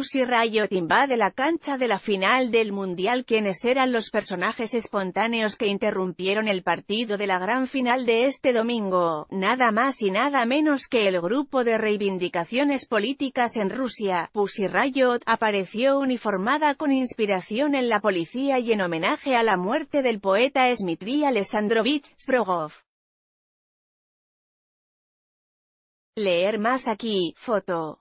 Pussy Riot invade la cancha de la final del Mundial quienes eran los personajes espontáneos que interrumpieron el partido de la gran final de este domingo, nada más y nada menos que el grupo de reivindicaciones políticas en Rusia, Pussy Riot, apareció uniformada con inspiración en la policía y en homenaje a la muerte del poeta Smitri Alessandrovich Sprogov. Leer más aquí, foto.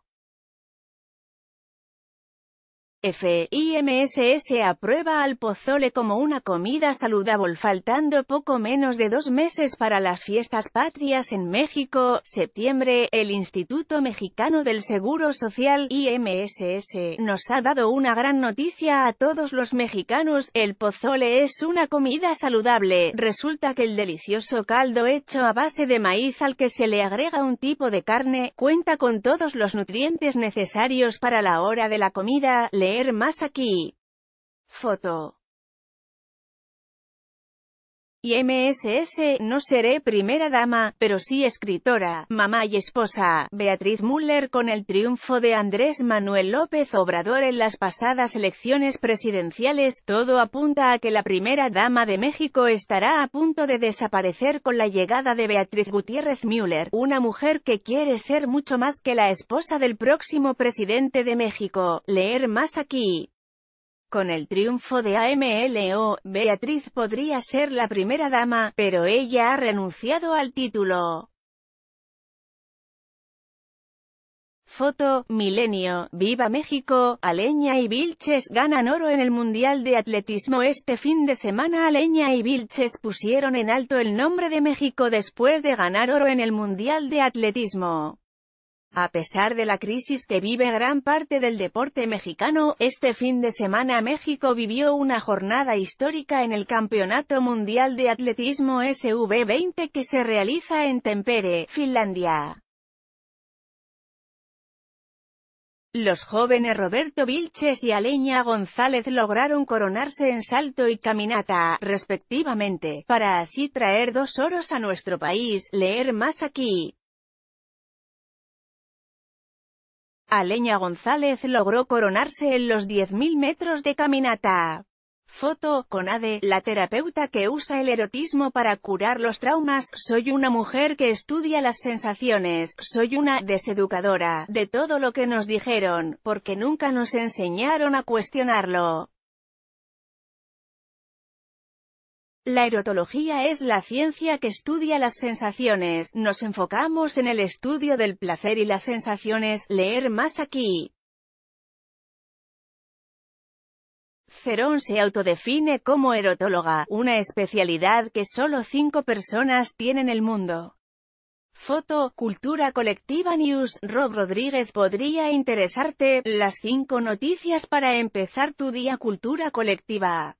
FIMSS aprueba al pozole como una comida saludable faltando poco menos de dos meses para las fiestas patrias en México, septiembre, el Instituto Mexicano del Seguro Social, IMSS, nos ha dado una gran noticia a todos los mexicanos, el pozole es una comida saludable, resulta que el delicioso caldo hecho a base de maíz al que se le agrega un tipo de carne, cuenta con todos los nutrientes necesarios para la hora de la comida, Leer más aquí. Foto y MSS, no seré primera dama, pero sí escritora, mamá y esposa, Beatriz Müller con el triunfo de Andrés Manuel López Obrador en las pasadas elecciones presidenciales, todo apunta a que la primera dama de México estará a punto de desaparecer con la llegada de Beatriz Gutiérrez Müller, una mujer que quiere ser mucho más que la esposa del próximo presidente de México, leer más aquí. Con el triunfo de AMLO, Beatriz podría ser la primera dama, pero ella ha renunciado al título. Foto, Milenio, Viva México, Aleña y Vilches ganan oro en el Mundial de Atletismo Este fin de semana Aleña y Vilches pusieron en alto el nombre de México después de ganar oro en el Mundial de Atletismo. A pesar de la crisis que vive gran parte del deporte mexicano, este fin de semana México vivió una jornada histórica en el Campeonato Mundial de Atletismo SV20 que se realiza en Tempere, Finlandia. Los jóvenes Roberto Vilches y Aleña González lograron coronarse en salto y caminata, respectivamente, para así traer dos oros a nuestro país, leer más aquí. Aleña González logró coronarse en los 10.000 metros de caminata. Foto, con Ade, la terapeuta que usa el erotismo para curar los traumas, soy una mujer que estudia las sensaciones, soy una deseducadora, de todo lo que nos dijeron, porque nunca nos enseñaron a cuestionarlo. La erotología es la ciencia que estudia las sensaciones, nos enfocamos en el estudio del placer y las sensaciones, leer más aquí. Cerón se autodefine como erotóloga, una especialidad que solo cinco personas tienen en el mundo. Foto, Cultura Colectiva News, Rob Rodríguez podría interesarte, las cinco noticias para empezar tu día Cultura Colectiva.